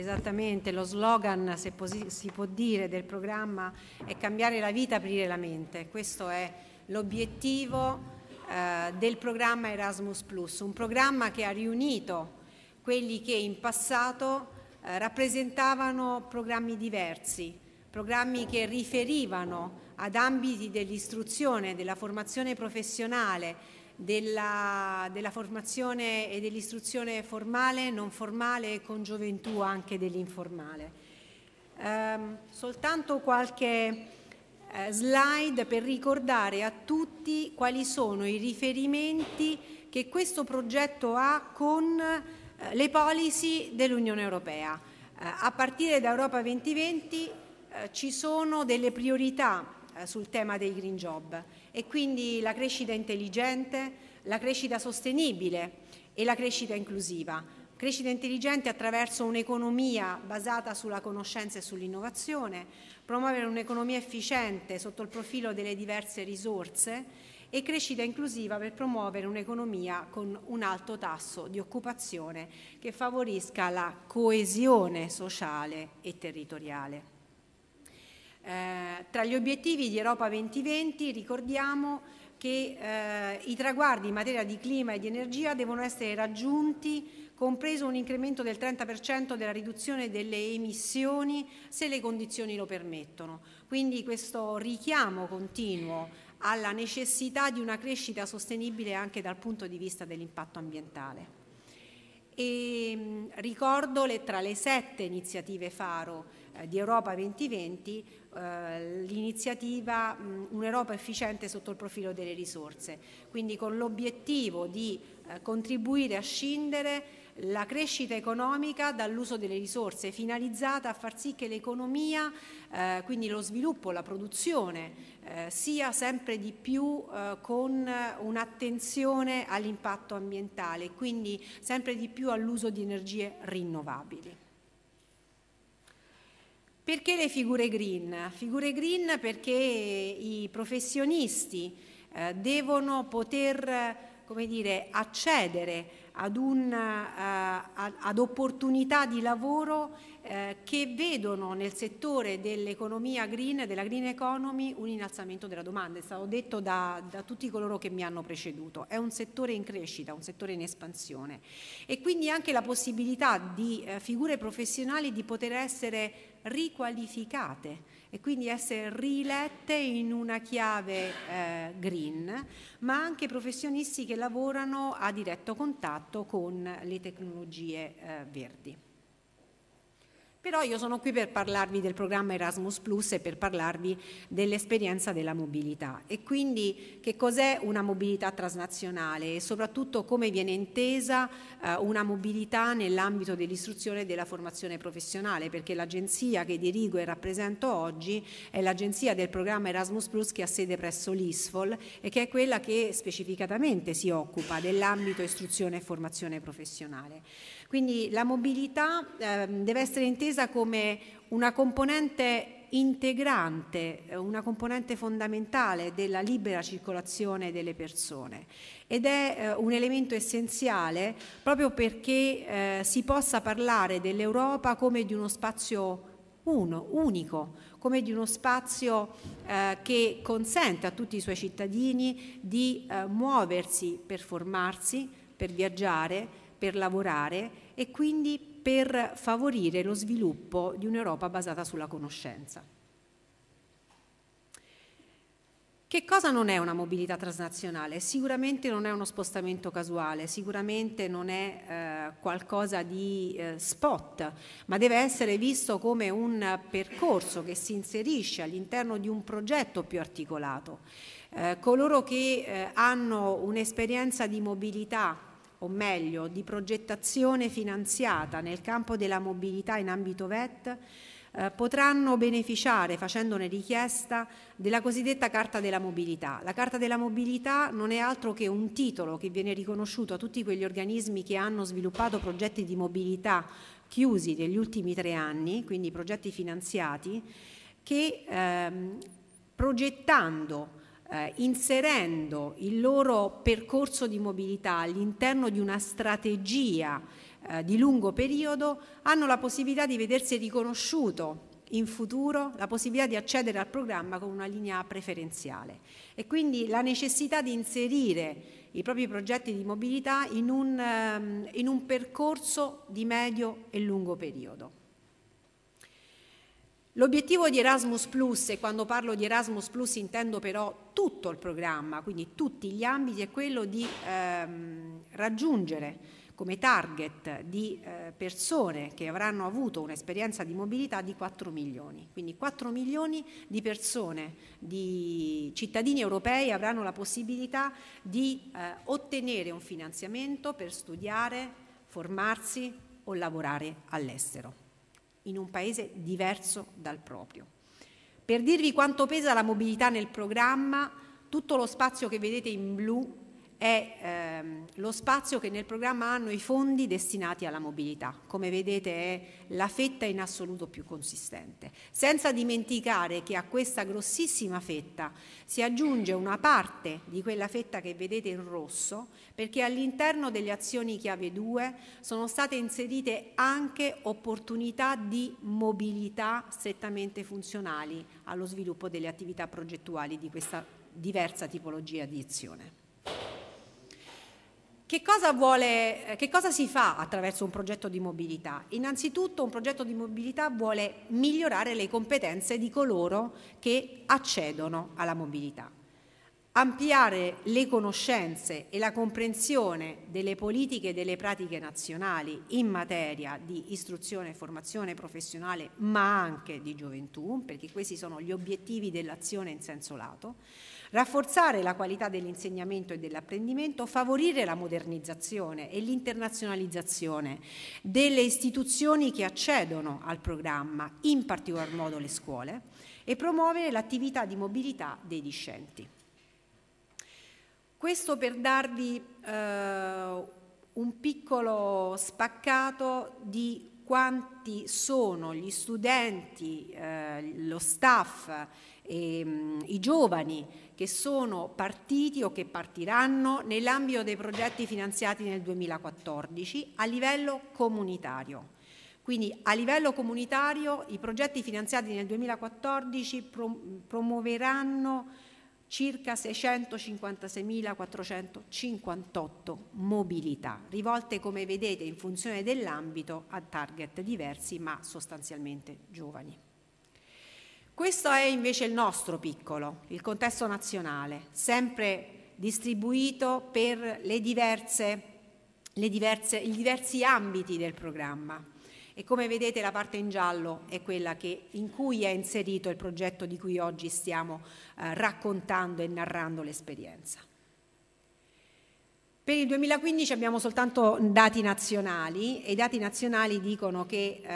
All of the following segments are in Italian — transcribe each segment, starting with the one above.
Esattamente, lo slogan, se si può dire, del programma è cambiare la vita, aprire la mente. Questo è l'obiettivo eh, del programma Erasmus Plus, un programma che ha riunito quelli che in passato eh, rappresentavano programmi diversi, programmi che riferivano ad ambiti dell'istruzione, della formazione professionale, della, della formazione e dell'istruzione formale, non formale e con gioventù anche dell'informale. Um, soltanto qualche uh, slide per ricordare a tutti quali sono i riferimenti che questo progetto ha con uh, le policy dell'Unione Europea. Uh, a partire da Europa 2020 ci sono delle priorità eh, sul tema dei green job e quindi la crescita intelligente, la crescita sostenibile e la crescita inclusiva. Crescita intelligente attraverso un'economia basata sulla conoscenza e sull'innovazione, promuovere un'economia efficiente sotto il profilo delle diverse risorse e crescita inclusiva per promuovere un'economia con un alto tasso di occupazione che favorisca la coesione sociale e territoriale. Eh, tra gli obiettivi di Europa 2020 ricordiamo che eh, i traguardi in materia di clima e di energia devono essere raggiunti compreso un incremento del 30% della riduzione delle emissioni se le condizioni lo permettono. Quindi questo richiamo continuo alla necessità di una crescita sostenibile anche dal punto di vista dell'impatto ambientale e mm, ricordo le, tra le sette iniziative Faro eh, di Europa 2020 eh, l'iniziativa mm, Un'Europa efficiente sotto il profilo delle risorse, quindi con l'obiettivo di eh, contribuire a scindere la crescita economica dall'uso delle risorse, finalizzata a far sì che l'economia, eh, quindi lo sviluppo, la produzione, eh, sia sempre di più eh, con un'attenzione all'impatto ambientale, quindi sempre di più all'uso di energie rinnovabili. Perché le figure green? Figure green perché i professionisti eh, devono poter come dire, accedere ad, un, eh, ad opportunità di lavoro eh, che vedono nel settore dell'economia green, della green economy, un innalzamento della domanda. È stato detto da, da, tutti coloro che mi hanno preceduto. È un settore in crescita, un settore in espansione e quindi anche la possibilità di eh, figure professionali di poter essere riqualificate e quindi essere rilette in una chiave eh, green, ma anche professionisti che lavorano a diretto contatto con le tecnologie eh, verdi. Però io sono qui per parlarvi del programma Erasmus Plus e per parlarvi dell'esperienza della mobilità e quindi che cos'è una mobilità transnazionale e soprattutto come viene intesa eh, una mobilità nell'ambito dell'istruzione e della formazione professionale, perché l'agenzia che dirigo e rappresento oggi è l'agenzia del programma Erasmus Plus che ha sede presso l'ISFOL e che è quella che specificatamente si occupa dell'ambito istruzione e formazione professionale. Quindi la mobilità eh, deve essere intesa intesa come una componente integrante, eh, una componente fondamentale della libera circolazione delle persone ed è eh, un elemento essenziale proprio perché eh, si possa parlare dell'Europa come di uno spazio uno, unico, come di uno spazio eh, che consente a tutti i suoi cittadini di eh, muoversi per formarsi, per viaggiare, per lavorare e quindi per favorire lo sviluppo di un'Europa basata sulla conoscenza. Che cosa non è una mobilità transnazionale? Sicuramente non è uno spostamento casuale, sicuramente non è eh, qualcosa di eh, spot, ma deve essere visto come un percorso che si inserisce all'interno di un progetto più articolato. Eh, coloro che eh, hanno un'esperienza di mobilità o meglio di progettazione finanziata nel campo della mobilità in ambito VET eh, potranno beneficiare, facendone richiesta, della cosiddetta Carta della Mobilità. La Carta della Mobilità non è altro che un titolo che viene riconosciuto a tutti quegli organismi che hanno sviluppato progetti di mobilità chiusi negli ultimi tre anni, quindi progetti finanziati, che ehm, progettando eh, inserendo il loro percorso di mobilità all'interno di una strategia eh, di lungo periodo, hanno la possibilità di vedersi riconosciuto in futuro la possibilità di accedere al programma con una linea preferenziale e quindi la necessità di inserire i propri progetti di mobilità in un, ehm, in un percorso di medio e lungo periodo. L'obiettivo di Erasmus Plus, e quando parlo di Erasmus Plus intendo però tutto il programma, quindi tutti gli ambiti, è quello di ehm, raggiungere come target di eh, persone che avranno avuto un'esperienza di mobilità di 4 milioni. Quindi 4 milioni di persone, di cittadini europei avranno la possibilità di eh, ottenere un finanziamento per studiare, formarsi o lavorare all'estero in un paese diverso dal proprio. Per dirvi quanto pesa la mobilità nel programma, tutto lo spazio che vedete in blu è ehm, lo spazio che nel programma hanno i fondi destinati alla mobilità. Come vedete è la fetta in assoluto più consistente. Senza dimenticare che a questa grossissima fetta si aggiunge una parte di quella fetta che vedete in rosso, perché all'interno delle azioni chiave 2 sono state inserite anche opportunità di mobilità strettamente funzionali allo sviluppo delle attività progettuali di questa diversa tipologia di azione. Che cosa, vuole, eh, che cosa, si fa attraverso un progetto di mobilità? Innanzitutto un progetto di mobilità vuole migliorare le competenze di coloro che accedono alla mobilità ampliare le conoscenze e la comprensione delle politiche e delle pratiche nazionali in materia di istruzione e formazione professionale, ma anche di gioventù, perché questi sono gli obiettivi dell'azione in senso lato, rafforzare la qualità dell'insegnamento e dell'apprendimento, favorire la modernizzazione e l'internazionalizzazione delle istituzioni che accedono al programma, in particolar modo le scuole, e promuovere l'attività di mobilità dei discenti. Questo per darvi eh, un piccolo spaccato di quanti sono gli studenti, eh, lo staff, e, mh, mm, i giovani che sono partiti o che partiranno nell'ambito dei progetti finanziati nel 2014 a livello comunitario. Quindi a livello comunitario i progetti finanziati nel 2014 promuoveranno circa 656.458 mobilità, rivolte come vedete in funzione dell'ambito a target diversi ma sostanzialmente giovani. Questo è invece il nostro piccolo, il contesto nazionale, sempre distribuito per le diverse, le diverse, i diversi ambiti del programma. E come vedete la parte in giallo è quella che, in cui è inserito il progetto di cui oggi stiamo eh, raccontando e narrando l'esperienza. Per il 2015 abbiamo soltanto dati nazionali e i dati nazionali dicono che eh,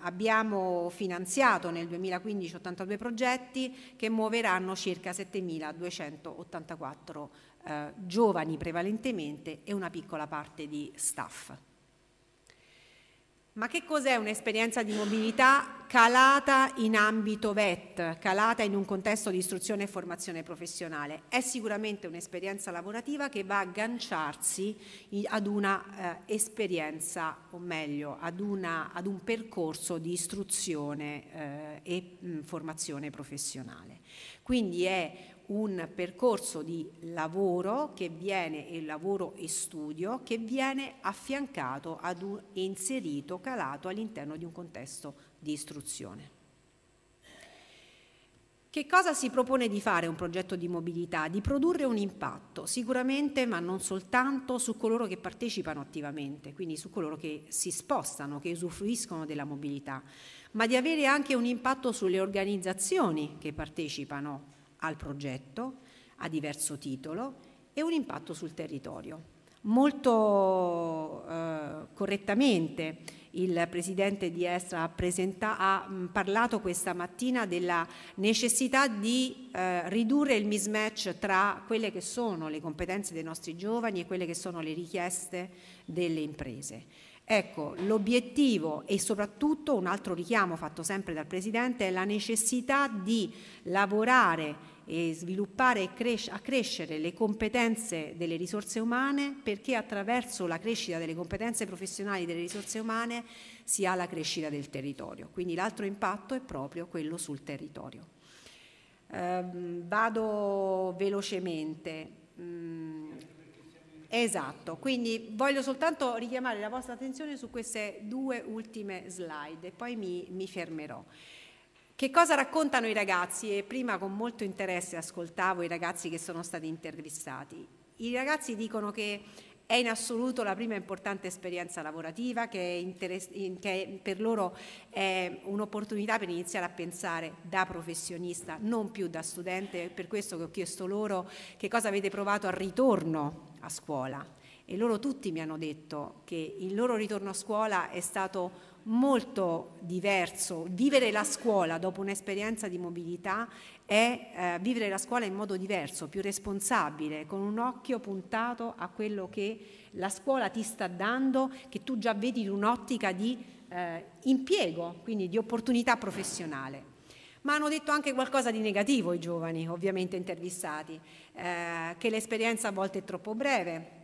abbiamo finanziato nel 2015 82 progetti che muoveranno circa 7.284 eh, giovani prevalentemente e una piccola parte di staff. Ma che cos'è un'esperienza di mobilità calata in ambito VET, calata in un contesto di istruzione e formazione professionale? È sicuramente un'esperienza lavorativa che va a agganciarsi ad una eh, esperienza, o meglio, ad, una, ad, un percorso di istruzione eh, e mh, mm, formazione professionale. Quindi è un percorso di lavoro che viene, e lavoro e studio, che viene affiancato ad un inserito, calato all'interno di un contesto di istruzione. Che cosa si propone di fare un progetto di mobilità? Di produrre un impatto, sicuramente, ma non soltanto su coloro che partecipano attivamente, quindi su coloro che si spostano, che usufruiscono della mobilità, ma di avere anche un impatto sulle organizzazioni che partecipano al progetto a diverso titolo e un impatto sul territorio. Molto eh, correttamente il presidente di Estra presenta, ha mh, mm, parlato questa mattina della necessità di eh, ridurre il mismatch tra quelle che sono le competenze dei nostri giovani e quelle che sono le richieste delle imprese. Ecco, l'obiettivo e soprattutto un altro richiamo fatto sempre dal Presidente è la necessità di lavorare e sviluppare e cres- accrescere le competenze delle risorse umane perché attraverso la crescita delle competenze professionali delle risorse umane si ha la crescita del territorio. Quindi l'altro impatto è proprio quello sul territorio. Ehm, vado velocemente. Mm, Esatto, quindi voglio soltanto richiamare la vostra attenzione su queste due ultime slide e poi mi, mi fermerò. Che cosa raccontano i ragazzi? E prima con molto interesse ascoltavo i ragazzi che sono stati intervistati. I ragazzi dicono che è in assoluto la prima importante esperienza lavorativa che, che per loro è un'opportunità per iniziare a pensare da professionista, non più da studente, per questo che ho chiesto loro che cosa avete provato al ritorno a scuola e loro tutti mi hanno detto che il loro ritorno a scuola è stato molto diverso. Vivere la scuola dopo un'esperienza di mobilità è eh, vivere la scuola in modo diverso, più responsabile, con un occhio puntato a quello che la scuola ti sta dando, che tu già vedi in un'ottica di eh, impiego, quindi di opportunità professionale. Ma hanno detto anche qualcosa di negativo i giovani, ovviamente intervistati, eh, che l'esperienza a volte è troppo breve,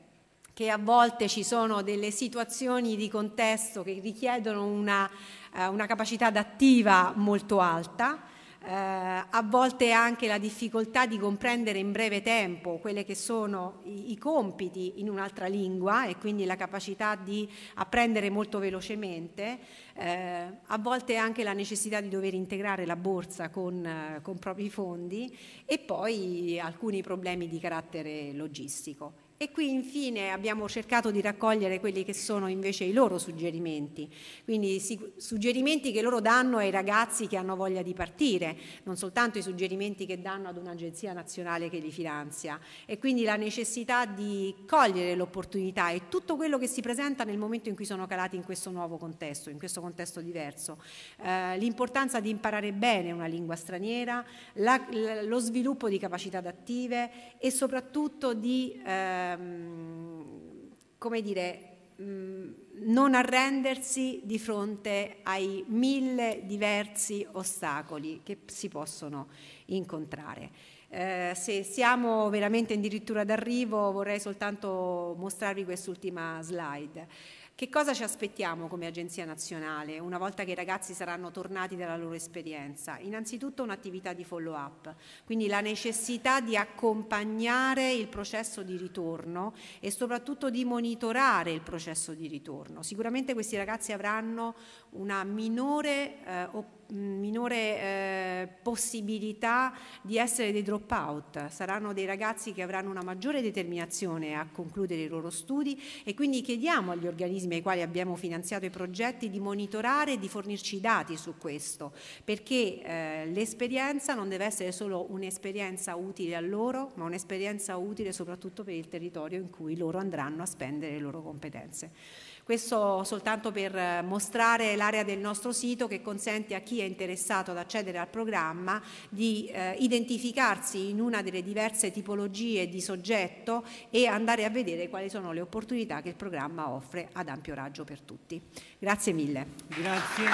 che a volte ci sono delle situazioni di contesto che richiedono una, eh, una capacità adattiva molto alta, eh, a volte anche la difficoltà di comprendere in breve tempo quelli che sono i, i compiti in un'altra lingua e quindi la capacità di apprendere molto velocemente, eh, a volte anche la necessità di dover integrare la borsa con, eh, con propri fondi e poi alcuni problemi di carattere logistico. E qui infine abbiamo cercato di raccogliere quelli che sono invece i loro suggerimenti, quindi suggerimenti che loro danno ai ragazzi che hanno voglia di partire, non soltanto i suggerimenti che danno ad un'agenzia nazionale che li finanzia e quindi la necessità di cogliere l'opportunità e tutto quello che si presenta nel momento in cui sono calati in questo nuovo contesto, in questo contesto diverso. Eh, l'importanza di imparare bene una lingua straniera, la, lo sviluppo di capacità adattive e soprattutto di... Eh, ehm, come dire, mm, non arrendersi di fronte ai mille diversi ostacoli che si possono incontrare. Eh, se siamo veramente addirittura d'arrivo vorrei soltanto mostrarvi quest'ultima slide. Che cosa ci aspettiamo come agenzia nazionale una volta che i ragazzi saranno tornati dalla loro esperienza? Innanzitutto un'attività di follow up, quindi la necessità di accompagnare il processo di ritorno e soprattutto di monitorare il processo di ritorno. Sicuramente questi ragazzi avranno una minore eh, opportunità minore eh, possibilità di essere dei drop out, saranno dei ragazzi che avranno una maggiore determinazione a concludere i loro studi e quindi chiediamo agli organismi ai quali abbiamo finanziato i progetti di monitorare e di fornirci i dati su questo, perché eh, l'esperienza non deve essere solo un'esperienza utile a loro, ma un'esperienza utile soprattutto per il territorio in cui loro andranno a spendere le loro competenze. Questo soltanto per mostrare l'area del nostro sito che consente a chi è interessato ad accedere al programma di eh, identificarsi in una delle diverse tipologie di soggetto e andare a vedere quali sono le opportunità che il programma offre ad ampio raggio per tutti. Grazie mille. Grazie.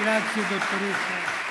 Grazie dottoressa.